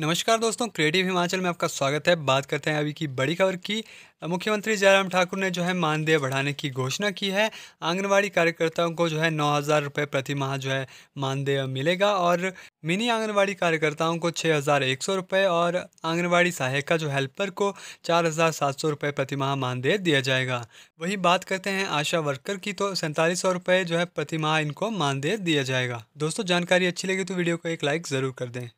नमस्कार दोस्तों क्रिएटिव हिमाचल में आपका स्वागत है बात करते हैं अभी की बड़ी खबर की मुख्यमंत्री जयराम ठाकुर ने जो है मानदेय बढ़ाने की घोषणा की है आंगनवाड़ी कार्यकर्ताओं को जो है नौ हज़ार रुपये प्रति माह जो है मानदेय मिलेगा और मिनी आंगनवाड़ी कार्यकर्ताओं को छः हज़ार एक सौ रुपये और आंगनवाड़ी सहायिका जो हेल्पर को चार हज़ार सात सौ रुपये प्रति माह मानदेय दिया जाएगा वहीं बात करते हैं आशा वर्कर की तो सैंतालीस सौ रुपये जो है प्रति माह इनको मानदेय दिया जाएगा दोस्तों जानकारी अच्छी लगी तो वीडियो को एक लाइक ज़रूर कर दें